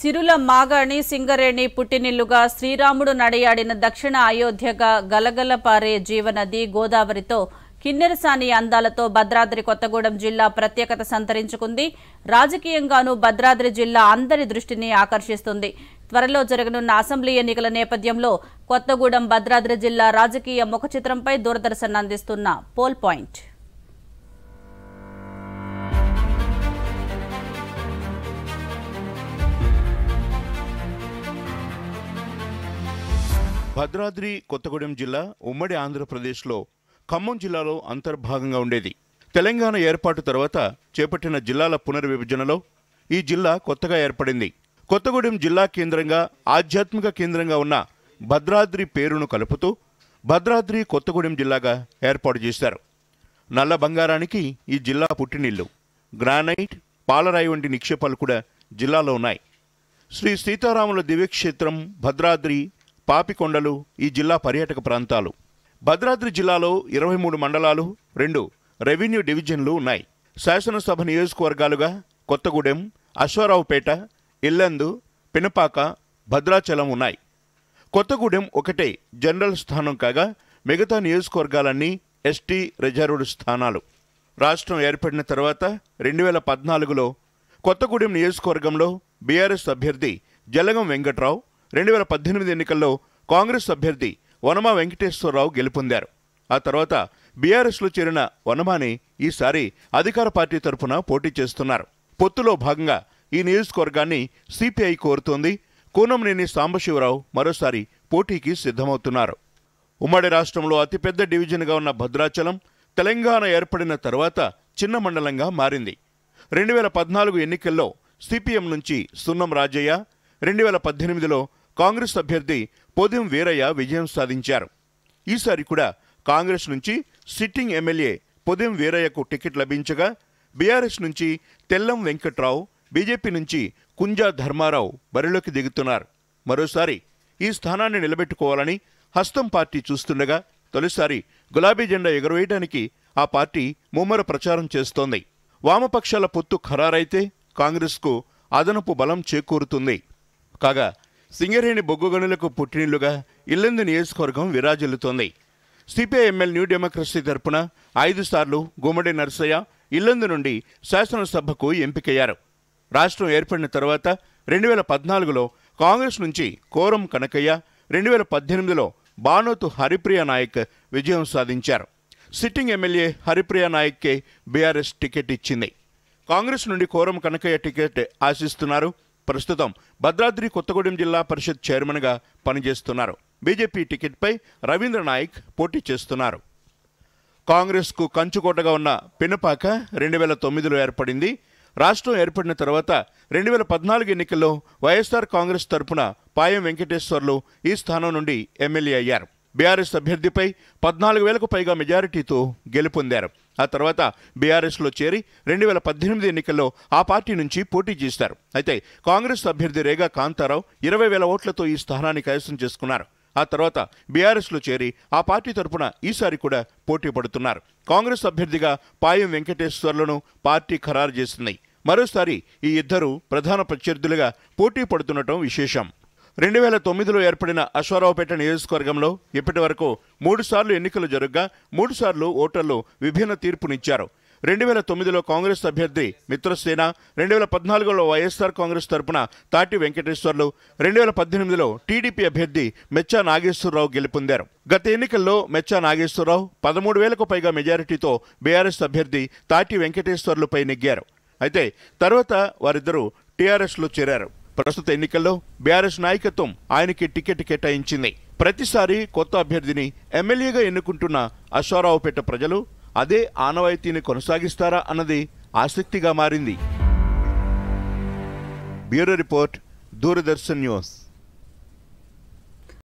సిరుల మాగాణి సింగరేణి పుట్టినిల్లుగా శ్రీరాముడు నడయాడిన దక్షిణ అయోధ్యగా గలగలపారే జీవనది గోదావరితో కిన్నెరసాని అందాలతో భద్రాద్రి కొత్తగూడెం జిల్లా ప్రత్యేకత సంతరించుకుంది రాజకీయంగానూ భద్రాద్రి జిల్లా అందరి దృష్టిని ఆకర్షిస్తుంది త్వరలో జరగనున్న అసెంబ్లీ ఎన్నికల నేపథ్యంలో కొత్తగూడెం భద్రాద్రి జిల్లా రాజకీయ ముఖచిత్రంపై దూరదర్శన్ అందిస్తున్న పోల్ పాయింట్ భద్రాద్రి కొత్తగూడెం జిల్లా ఉమ్మడి ఆంధ్రప్రదేశ్లో ఖమ్మం జిల్లాలో అంతర్భాగంగా ఉండేది తెలంగాణ ఏర్పాటు తర్వాత చేపట్టిన జిల్లాల పునర్విభజనలో ఈ జిల్లా కొత్తగా ఏర్పడింది కొత్తగూడెం జిల్లా కేంద్రంగా ఆధ్యాత్మిక కేంద్రంగా ఉన్న భద్రాద్రి పేరును కలుపుతూ భద్రాద్రి కొత్తగూడెం జిల్లాగా ఏర్పాటు చేశారు నల్ల బంగారానికి ఈ జిల్లా పుట్టినిల్లు గ్రానైట్ పాలరాయి వంటి నిక్షేపాలు కూడా జిల్లాలో ఉన్నాయి శ్రీ సీతారాముల దివ్యక్షేత్రం భద్రాద్రి పాపికొండలు ఈ జిల్లా పర్యాటక ప్రాంతాలు భద్రాద్రి జిల్లాలో ఇరవై మూడు మండలాలు రెండు రెవెన్యూ డివిజన్లు ఉన్నాయి శాసనసభ నియోజకవర్గాలుగా కొత్తగూడెం అశ్వారావుపేట ఇల్లందు పినపాక భద్రాచలం ఉన్నాయి కొత్తగూడెం ఒకటే జనరల్ స్థానం కాగా మిగతా నియోజకవర్గాలన్నీ ఎస్టీ రిజర్వ్డ్ స్థానాలు రాష్ట్రం ఏర్పడిన తర్వాత రెండు వేల పద్నాలుగులో కొత్తగూడెం నియోజకవర్గంలో బీఆర్ఎస్ అభ్యర్థి జలగం వెంకట్రావు రెండు వేల పద్దెనిమిది ఎన్నికల్లో కాంగ్రెస్ అభ్యర్థి వనమా వెంకటేశ్వరరావు గెలుపొందారు ఆ తర్వాత బీఆర్ఎస్లో చేరిన వనమాని ఈసారి అధికార పార్టీ తరఫున పోటీ చేస్తున్నారు పొత్తులో భాగంగా ఈ నియోజకవర్గాన్ని సిపిఐ కోరుతోంది కూనంనేని సాంబశివరావు మరోసారి పోటీకి సిద్ధమవుతున్నారు ఉమ్మడి రాష్ట్రంలో అతిపెద్ద డివిజన్గా ఉన్న భద్రాచలం తెలంగాణ ఏర్పడిన తర్వాత చిన్న మండలంగా మారింది రెండు వేల పద్నాలుగు ఎన్నికల్లో సిపిఎం నుంచి సున్నం రాజయ్య రెండు వేల పద్దెనిమిదిలో కాంగ్రెస్ అభ్యర్థి పొదిం వీరయ్య విజయం సాధించారు ఈసారి కూడా కాంగ్రెస్ నుంచి సిట్టింగ్ ఎమ్మెల్యే పొదిం వీరయ్యకు టికెట్ లభించగా బీఆర్ఎస్ నుంచి తెల్లం వెంకట్రావు బీజేపీ నుంచి కుంజా ధర్మారావు బరిలోకి దిగుతున్నారు మరోసారి ఈ స్థానాన్ని నిలబెట్టుకోవాలని హస్తం పార్టీ చూస్తుండగా తొలిసారి గులాబీ జెండా ఎగురవేయడానికి ఆ పార్టీ ముమ్మర ప్రచారం చేస్తోంది వామపక్షాల పొత్తు ఖరారైతే కాంగ్రెస్కు అదనపు బలం చేకూరుతుంది కాగా సింగరేణి బొగ్గుగనులకు పుట్టినిళ్లుగా ఇల్లందు నియోజకవర్గం విరాజిల్లుతోంది సిపిఐ ఎమ్మెల్ న్యూ డెమోక్రసీ తరపున ఐదు సార్లు గుమ్మడి నర్సయ్య ఇల్లందు నుండి శాసనసభకు ఎంపికయ్యారు రాష్ట్రం ఏర్పడిన తర్వాత రెండు వేల పద్నాలుగులో కాంగ్రెస్ నుంచి కోరం కనకయ్య రెండు వేల పద్దెనిమిదిలో బానోతు హరిప్రియ నాయక్ విజయం సాధించారు సిట్టింగ్ ఎమ్మెల్యే హరిప్రియ నాయక్కే బీఆర్ఎస్ టికెట్ ఇచ్చింది కాంగ్రెస్ నుండి కోరం కనకయ్య టికెట్ ఆశిస్తున్నారు ప్రస్తుతం భద్రాద్రి కొత్తగూడెం జిల్లా పరిషత్ చైర్మన్గా పనిచేస్తున్నారు బీజేపీ టికెట్పై రవీంద్ర నాయక్ పోటీ చేస్తున్నారు కాంగ్రెస్కు కంచుకోటగా ఉన్న పినపాక రెండు వేల తొమ్మిదిలో ఏర్పడింది రాష్ట్రం ఏర్పడిన తర్వాత రెండు వేల పద్నాలుగు ఎన్నికల్లో వైఎస్ఆర్ కాంగ్రెస్ తరపున పాయం వెంకటేశ్వర్లు ఈ స్థానం నుండి ఎమ్మెల్యే అయ్యారు బీఆర్ఎస్ అభ్యర్థిపై పద్నాలుగు వేలకు పైగా మెజారిటీతో గెలుపొందారు ఆ తర్వాత బీఆర్ఎస్లో చేరి రెండు వేల పద్దెనిమిది ఎన్నికల్లో ఆ పార్టీ నుంచి పోటీ చేస్తారు అయితే కాంగ్రెస్ అభ్యర్థి రేగా కాంతారావు ఇరవై వేల ఓట్లతో ఈ స్థానాన్ని కైవసం చేసుకున్నారు ఆ తర్వాత బీఆర్ఎస్లో చేరి ఆ పార్టీ తరపున ఈసారి కూడా పోటీ పడుతున్నారు కాంగ్రెస్ అభ్యర్థిగా పాయం వెంకటేశ్వర్లను పార్టీ ఖరారు చేస్తున్నాయి మరోసారి ఈ ఇద్దరు ప్రధాన ప్రత్యర్థులుగా పోటీ పడుతుండటం విశేషం రెండు వేల తొమ్మిదిలో ఏర్పడిన అశ్వారావుపేట నియోజకవర్గంలో ఇప్పటి వరకు మూడుసార్లు ఎన్నికలు మూడు మూడుసార్లు ఓటర్లు విభిన్న తీర్పునిచ్చారు రెండు వేల తొమ్మిదిలో కాంగ్రెస్ అభ్యర్థి మిత్రసేన రెండు వేల పద్నాలుగులో వైఎస్ఆర్ కాంగ్రెస్ తరపున తాటి వెంకటేశ్వర్లు రెండు వేల పద్దెనిమిదిలో టీడీపీ అభ్యర్థి మెచ్చా నాగేశ్వరరావు గెలుపొందారు గత ఎన్నికల్లో మెచ్చా నాగేశ్వరరావు పదమూడు వేలకు పైగా మెజారిటీతో బీఆర్ఎస్ అభ్యర్థి తాటి వెంకటేశ్వర్లుపై నెగ్గారు అయితే తర్వాత వారిద్దరూ టీఆర్ఎస్లో చేరారు ప్రస్తుత ఎన్నికల్లో బీఆర్ఎస్ నాయకత్వం ఆయనకి టికెట్ కేటాయించింది ప్రతిసారి కొత్త అభ్యర్థిని ఎమ్మెల్యేగా ఎన్నుకుంటున్న అశ్వారావుపేట ప్రజలు అదే ఆనవాయితీని కొనసాగిస్తారా అన్నది ఆసక్తిగా మారింది బ్యూరో రిపోర్ట్ దూరదర్శన్ న్యూస్